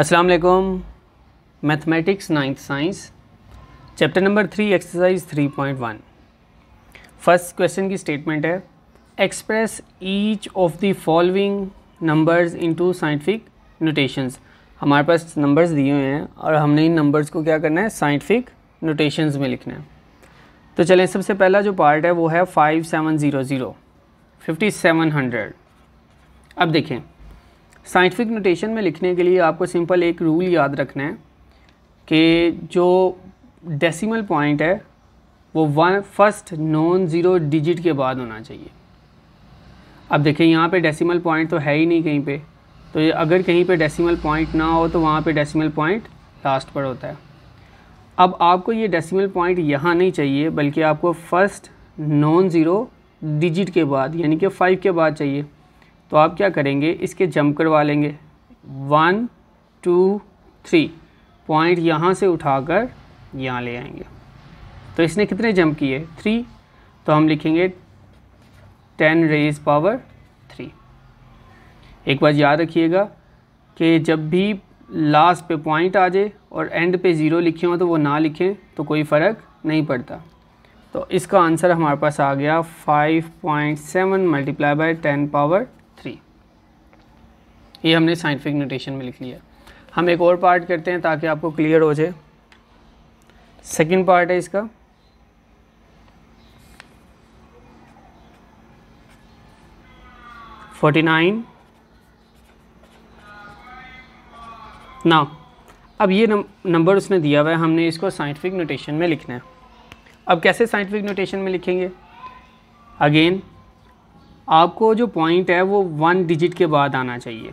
अस्सलाम वालेकुम mathematics ninth science chapter number three exercise three point one first question की statement है express each of the following numbers into scientific notations हमारे पास numbers दिए हुए हैं और हमने इन नंबर्स को क्या करना है साइंटिफिक नोटेशंस में लिखना है तो चलें सबसे पहला जो पार्ट है वो है five seven zero zero fifty seven hundred अब देखें साइंटिफिक नोटेशन में लिखने के लिए आपको सिंपल एक रूल याद रखना है कि जो डेसिमल पॉइंट है वो one first non zero digit के बाद होना चाहिए अब देखें यहाँ पे डेसिमल पॉइंट तो है ही नहीं कहीं पे तो अगर कहीं पे डेसिमल पॉइंट ना हो तो वहाँ पे डेसिमल पॉइंट लास्ट पर होता है अब आपको ये डेसिमल पॉइंट यहाँ नहीं चाहिए बल्कि आपको फर्स्ट नॉन ज़ीरो डिजिट के बाद यानी कि फ़ाइव के बाद चाहिए तो आप क्या करेंगे इसके जम करवा लेंगे वन टू थ्री पॉइंट यहाँ से उठाकर यहाँ ले आएंगे तो इसने कितने जंप किए थ्री तो हम लिखेंगे टेन रेज पावर थ्री एक बार याद रखिएगा कि जब भी लास्ट पे पॉइंट आ जाए और एंड पे ज़ीरो लिखे हों तो वो ना लिखें तो कोई फ़र्क नहीं पड़ता तो इसका आंसर हमारे पास आ गया 5.7 point seven multiply by ten power ये हमने साइंटिफिक नोटेशन में लिख लिया हम एक और पार्ट करते हैं ताकि आपको क्लियर हो जाए सेकंड पार्ट है इसका फोर्टी नाइन ना अब ये नंबर उसने दिया हुआ है हमने इसको साइंटिफिक नोटेशन में लिखना है अब कैसे साइंटिफिक नोटेशन में लिखेंगे अगेन आपको जो पॉइंट है वो वन डिजिट के बाद आना चाहिए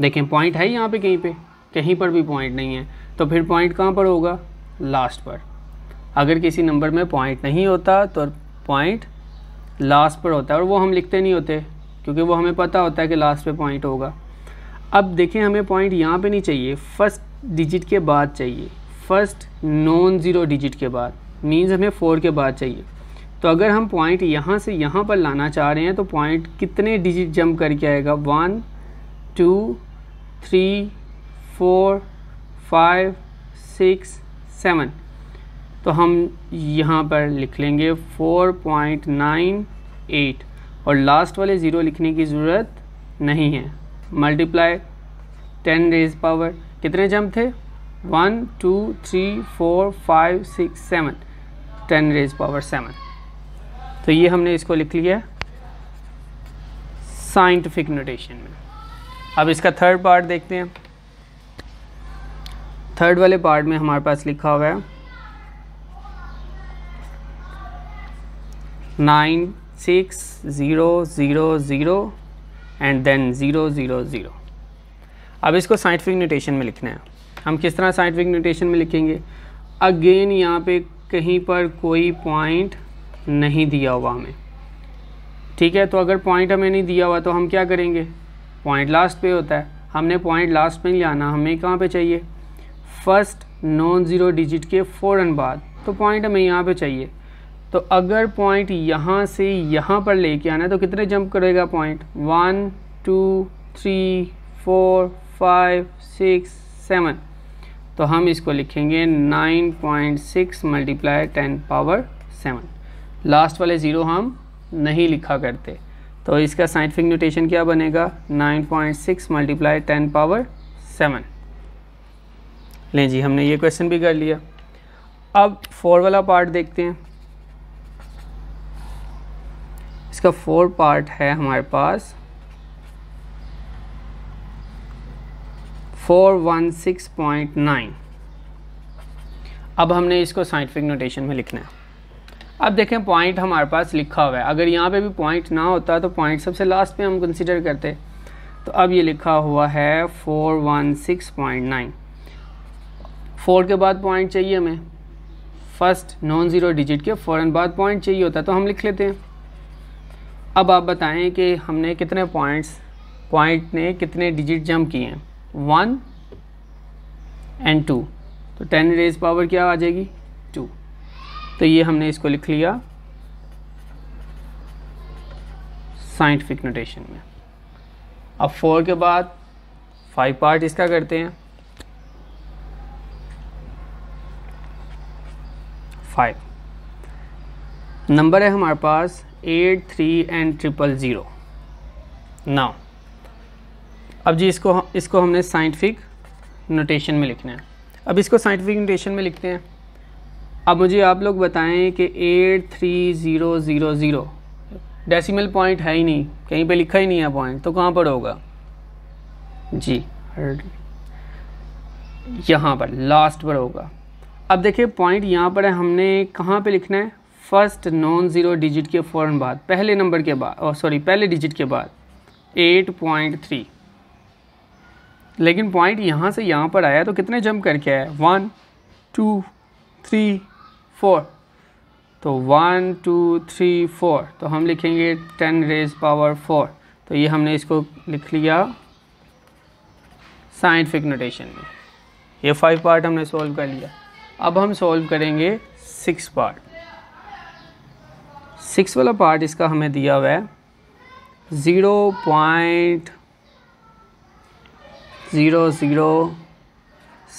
देखें पॉइंट है यहाँ पे कहीं पे कहीं पर भी पॉइंट नहीं है तो फिर पॉइंट कहाँ पर होगा लास्ट पर अगर किसी नंबर में पॉइंट नहीं होता तो पॉइंट लास्ट पर होता है और वो हम लिखते नहीं होते क्योंकि वो हमें पता होता है कि लास्ट पे पॉइंट होगा अब देखें हमें पॉइंट यहाँ पे नहीं चाहिए फर्स्ट डिजिट के बाद चाहिए फर्स्ट नॉन ज़ीरो डिजिट के बाद मीन्स हमें फोर के बाद चाहिए तो अगर हम पॉइंट यहाँ से यहाँ पर लाना चाह रहे हैं तो पॉइंट कितने डिजिट जंप करके आएगा one two three four five six seven तो हम यहाँ पर लिख लेंगे फोर पॉइंट नाइन एट और लास्ट वाले ज़ीरो लिखने की ज़रूरत नहीं है मल्टीप्लाई टेन रेज पावर कितने जंप थे one two three four five six seven ten raise power seven तो ये हमने इसको लिख लिया साइंटिफिक नोटेशन में अब इसका थर्ड पार्ट देखते हैं थर्ड वाले पार्ट में हमारे पास लिखा हुआ है nine six zero zero zero and then zero zero zero अब इसको साइंटिफिक नोटेशन में लिखना है हम किस तरह साइंटिफिक नोटेशन में लिखेंगे अगेन यहाँ पे कहीं पर कोई पॉइंट नहीं दिया हुआ हमें ठीक है तो अगर पॉइंट हमें नहीं दिया हुआ तो हम क्या करेंगे पॉइंट लास्ट पे होता है हमने पॉइंट लास्ट पे नहीं लाना हमें कहाँ पे चाहिए फर्स्ट नॉन ज़ीरो डिजिट के फ़ौरन बाद तो पॉइंट हमें यहाँ पे चाहिए तो अगर पॉइंट यहाँ से यहाँ पर लेके आना है तो कितने जंप करेगा point one two three four five six seven तो हम इसको लिखेंगे nine point six multiply ten power seven last वाले ज़ीरो हम नहीं लिखा करते तो इसका साइंटिफिक न्यूटेशन क्या बनेगा 9.6 point six multiply ten power seven लें जी हमने ये क्वेश्चन भी कर लिया अब फोर वाला पार्ट देखते हैं इसका फोर पार्ट है हमारे पास four one six point nine अब हमने इसको साइंटिफिक नोटेशन में लिखना है अब देखें पॉइंट हमारे पास लिखा हुआ है अगर यहाँ पे भी पॉइंट ना होता तो पॉइंट सबसे लास्ट पे हम कंसिडर करते तो अब ये लिखा हुआ है four one six point nine four के बाद पॉइंट चाहिए हमें फर्स्ट नॉन ज़ीरो डिजिट के फ़ौर बाद पॉइंट चाहिए होता तो हम लिख लेते हैं अब आप बताएं कि हमने कितने पॉइंट्स पॉइंट ने कितने डिजिट जम्प किए हैं वन एंड टू तो टेन रेज पावर क्या आ जाएगी तो ये हमने इसको लिख लिया साइंटिफिक नोटेशन में अब फोर के बाद फाइव पार्ट इसका करते हैं फाइव नंबर है हमारे पास eight three and triple zero now अब जी इसको इसको हमने साइंटिफिक नोटेशन में लिखना है अब इसको साइंटिफिक नोटेशन में लिखते हैं अब मुझे आप लोग बताएं कि eight three zero zero zero decimal point है ही नहीं कहीं पे लिखा ही नहीं है पॉइंट तो कहाँ पर होगा जी यहाँ पर लास्ट पर होगा अब देखिए पॉइंट यहाँ पर है हमने कहाँ पे लिखना है फर्स्ट नॉन ज़ीरो डिजिट के फ़ौर बाद पहले नंबर के बाद सॉरी oh, पहले डिजिट के बाद एट पॉइंट थ्री लेकिन पॉइंट यहाँ से यहाँ पर आया तो कितने जंप करके आया वन टू थ्री फोर तो वन टू थ्री फोर तो हम लिखेंगे टेन रेज पावर फोर तो ये हमने इसको लिख लिया साइंटिफिक नोटेशन में ये फाइव पार्ट हमने सॉल्व कर लिया अब हम सॉल्व करेंगे सिक्स पार्ट सिक्स वाला पार्ट इसका हमें दिया हुआ है zero point zero zero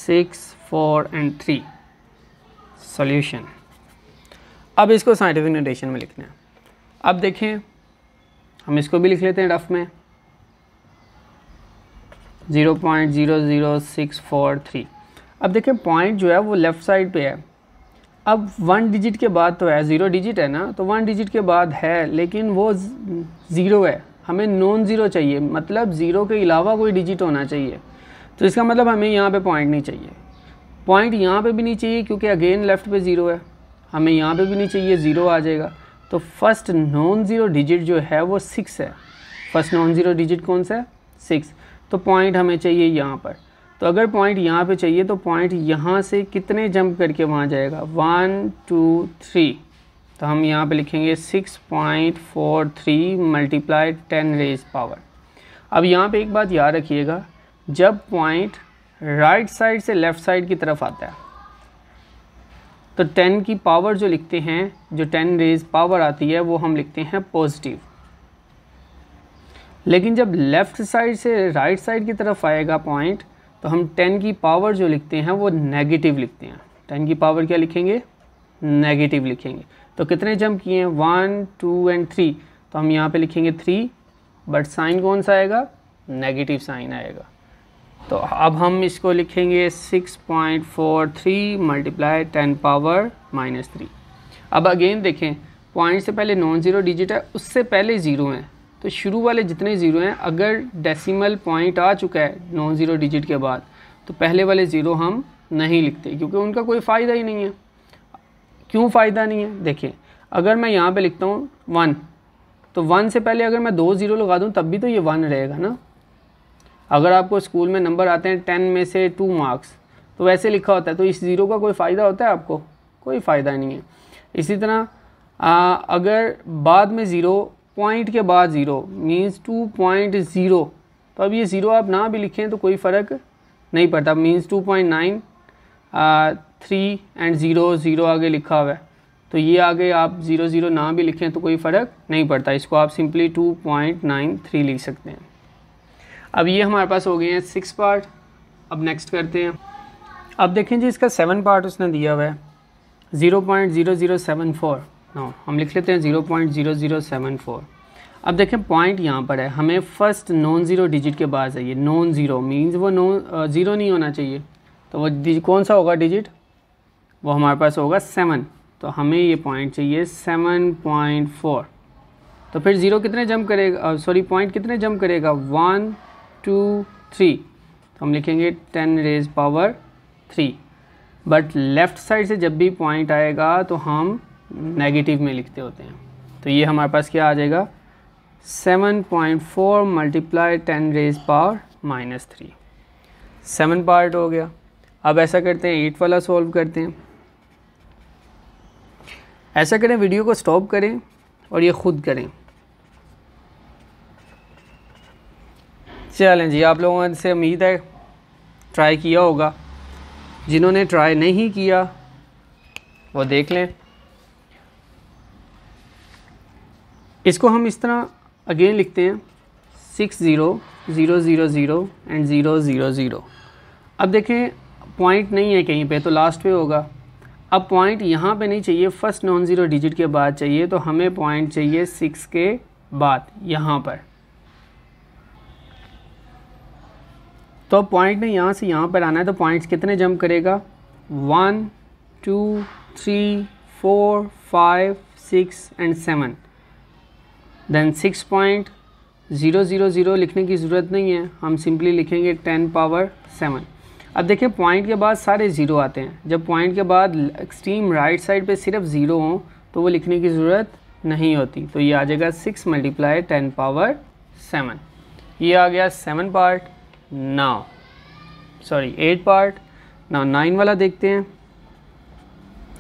six four and three solution अब इसको साइंटिफिक नोटेशन में लिखना है अब देखें हम इसको भी लिख लेते हैं रफ़ में zero point zero zero six four three अब देखें पॉइंट जो है वो लेफ़्ट साइड पे है अब वन डिजिट के बाद तो है ज़ीरो डिजिट है ना तो वन डिजिट के बाद है लेकिन वो ज़ीरो है हमें नॉन ज़ीरो चाहिए मतलब ज़ीरो के अलावा कोई डिजिट होना चाहिए तो इसका मतलब हमें यहाँ पे पॉइंट नहीं चाहिए पॉइंट यहाँ पे भी नहीं चाहिए क्योंकि अगेन लेफ़्ट पे ज़ीरो है हमें यहाँ पे भी नहीं चाहिए ज़ीरो आ जाएगा तो फर्स्ट नॉन ज़ीरो डिजिट जो है वो सिक्स है फर्स्ट नॉन ज़ीरो डिजिट कौन सा है सिक्स तो पॉइंट हमें चाहिए यहाँ पर तो अगर पॉइंट यहाँ पे चाहिए तो पॉइंट यहाँ से कितने जंप करके वहाँ जाएगा वन टू थ्री तो हम यहाँ पे लिखेंगे six point four three multiply ten raise power अब यहाँ पे एक बात याद रखिएगा जब पॉइंट राइट साइड से लेफ़्ट साइड की तरफ आता है तो टेन की पावर जो लिखते हैं जो टेन रेज पावर आती है वो हम लिखते हैं पॉजिटिव लेकिन जब लेफ़्ट साइड से राइट साइड की तरफ आएगा पॉइंट तो हम टेन की पावर जो लिखते हैं वो नेगेटिव लिखते हैं टेन की पावर क्या लिखेंगे नेगेटिव लिखेंगे तो कितने जंप किए हैं वन टू एंड थ्री तो हम यहाँ पे लिखेंगे थ्री बट साइन कौन सा आएगा नेगेटिव साइन आएगा तो अब हम इसको लिखेंगे 6.43 point four three multiply ten power minus three अब अगेन देखें पॉइंट से पहले नॉन ज़ीरो डिजिट है उससे पहले ज़ीरो हैं तो शुरू वाले जितने ज़ीरो हैं अगर डेसिमल पॉइंट आ चुका है नॉन ज़ीरो डिजिट के बाद तो पहले वाले ज़ीरो हम नहीं लिखते क्योंकि उनका कोई फ़ायदा ही नहीं है क्यों फ़ायदा नहीं है देखें अगर मैं यहाँ पे लिखता हूँ वन तो वन से पहले अगर मैं दो ज़ीरो लगा दूँ तब भी तो ये वन रहेगा ना अगर आपको स्कूल में नंबर आते हैं टेन में से टू मार्क्स तो वैसे लिखा होता है तो इस ज़ीरो का कोई फ़ायदा होता है आपको कोई फ़ायदा नहीं है इसी तरह आ, अगर बाद में ज़ीरो पॉइंट के बाद zero means two point zero तो अब ये ज़ीरो आप ना भी लिखें तो कोई फ़र्क नहीं पड़ता means two point nine three and zero zero आगे लिखा हुआ है तो ये आगे आप ज़ीरो ज़ीरो ना भी लिखें तो कोई फ़र्क नहीं पड़ता इसको आप simply two point nine three लिख सकते हैं अब ये हमारे पास हो गए हैं सिक्स पार्ट अब नेक्स्ट करते हैं अब देखें जी इसका सेवन पार्ट उसने दिया हुआ है zero point zero zero seven four ना हम लिख लेते हैं zero point zero zero seven four अब देखें पॉइंट यहाँ पर है हमें फर्स्ट नॉन ज़ीरो डिजिट के बाद चाहिए नॉन ज़ीरो मीन्स वो नॉन ज़ीरो नहीं होना चाहिए तो वो कौन सा होगा डिजिट वो हमारे पास होगा सेवन तो हमें ये पॉइंट चाहिए सेवन पॉइंट फोर तो फिर ज़ीरो कितने जम करेगा सॉरी पॉइंट कितने जम करेगा वन टू थ्री तो हम लिखेंगे ten raise power three but left side से जब भी पॉइंट आएगा तो हम नेगेटिव में लिखते होते हैं तो ये हमारे पास क्या आ जाएगा seven point four multiply ten raise power minus three seven part हो गया अब ऐसा करते हैं एट वाला सॉल्व करते हैं ऐसा करें वीडियो को स्टॉप करें और ये ख़ुद करें चलें जी आप लोगों से उम्मीद है ट्राई किया होगा जिन्होंने ट्राई नहीं किया वो देख लें इसको हम इस तरह अगेन लिखते हैं six zero zero zero zero and zero zero zero अब देखें पॉइंट नहीं है कहीं पे तो लास्ट पे होगा अब पॉइंट यहाँ पे नहीं चाहिए फर्स्ट नॉन ज़ीरो डिजिट के बाद चाहिए तो हमें पॉइंट चाहिए सिक्स के बाद यहाँ पर तो अब पॉइंट ने यहाँ से यहाँ पर आना है तो पॉइंट्स कितने जंप करेगा one two three four five six and seven then six point zero zero zero लिखने की ज़रूरत नहीं है हम सिंपली लिखेंगे टेन पावर सेवन अब देखिए पॉइंट के बाद सारे ज़ीरो आते हैं जब पॉइंट के बाद एक्सट्रीम राइट साइड पे सिर्फ ज़ीरो हो तो वो लिखने की ज़रूरत नहीं होती तो ये आ जाएगा six multiply ten power seven ये आ गया seven part now sorry eight part ना नाइन वाला देखते हैं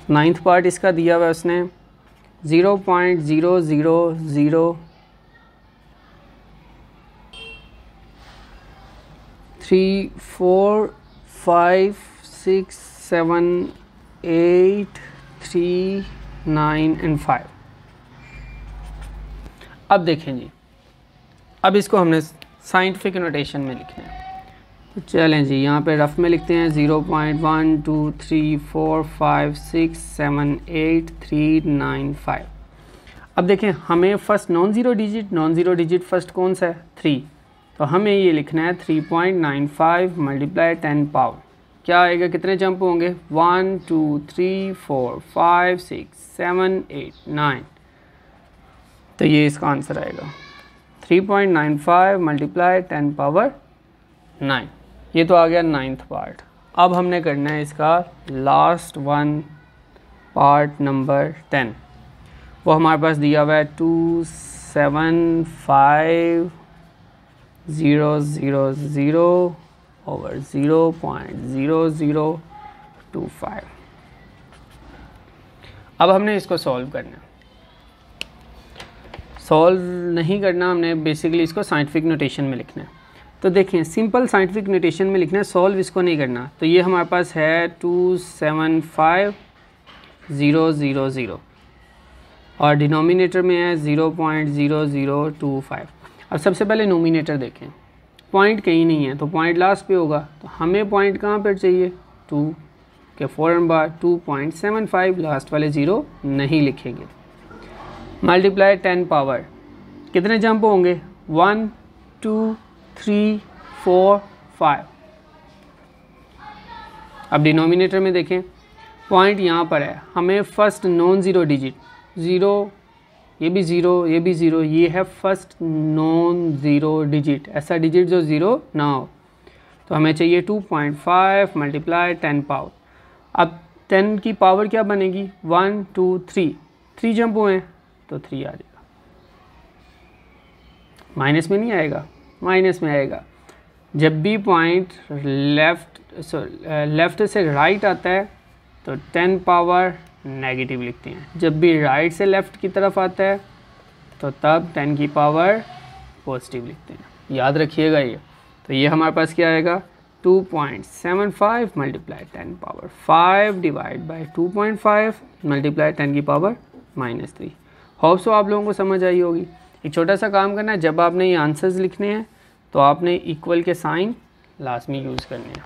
नाइन्थ पार्ट इसका दिया हुआ है उसने zero point zero zero zero three four five six seven eight three nine and five अब देखें जी अब इसको हमने साइंटिफिक नोटेशन में लिखना है चलें जी यहाँ पे रफ में लिखते हैं zero point one two three four five six seven eight three nine five अब देखें हमें first non zero digit non zero digit first कौन सा है थ्री तो हमें ये लिखना है three point nine five multiply ten power क्या आएगा कितने जंप होंगे one two three four five six seven eight nine तो ये इसका आंसर आएगा three point nine five multiply ten power nine ये तो आ गया नाइन्थ पार्ट अब हमने करना है इसका last one part number ten वो हमारे पास दिया हुआ है two seven five zero zero zero over zero point zero zero two five अब हमने इसको सॉल्व करना सॉल्व नहीं करना हमने बेसिकली इसको साइंटिफिक नोटेशन में लिखना है तो देखें सिंपल साइंटिफिक नोटेशन में लिखना है सॉल्व इसको नहीं करना तो ये हमारे पास है two seven five zero zero zero और डिनोमिनेटर में है zero point zero zero two five अब सबसे पहले नोमिनेटर देखें पॉइंट कहीं नहीं है तो पॉइंट लास्ट पे होगा तो हमें पॉइंट कहाँ पर चाहिए टू के फ़ौर बार two point seven five last वाले ज़ीरो नहीं लिखेंगे मल्टीप्लाई टेन पावर कितने जंप होंगे one two three four five अब डिनोमिनेटर में देखें पॉइंट यहाँ पर है हमें first non zero digit zero ये भी ज़ीरो ये भी ज़ीरो ये है फर्स्ट नॉन ज़ीरो डिजिट ऐसा डिजिट जो ज़ीरो ना हो तो हमें चाहिए two point five multiply ten power अब टेन की पावर क्या बनेगी one two three three jump हुए तो थ्री आ जाएगा माइनस में नहीं आएगा माइनस में आएगा जब भी पॉइंट लेफ्ट सॉरी लेफ़्ट से राइट आता है तो टेन पावर नेगेटिव लिखते हैं जब भी राइट से लेफ़्ट की तरफ आता है तो तब टेन की पावर पॉजिटिव लिखते हैं याद रखिएगा ये तो ये हमारे पास क्या आएगा 2.75 multiply ten power five divide by two point five multiply ten की पावर माइनस थ्री होप्स आप लोगों को समझ आई होगी एक छोटा सा काम करना है जब आपने ये आंसर्स लिखने हैं तो आपने इक्वल के साइन लास्ट में यूज़ करने हैं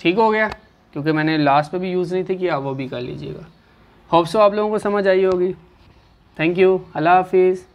ठीक हो गया क्योंकि मैंने लास्ट पे भी यूज़ नहीं थे कि आप वो भी कर लीजिएगा होप्सो आप लोगों को समझ आई होगी थैंक यू अल्लाह हाफिज़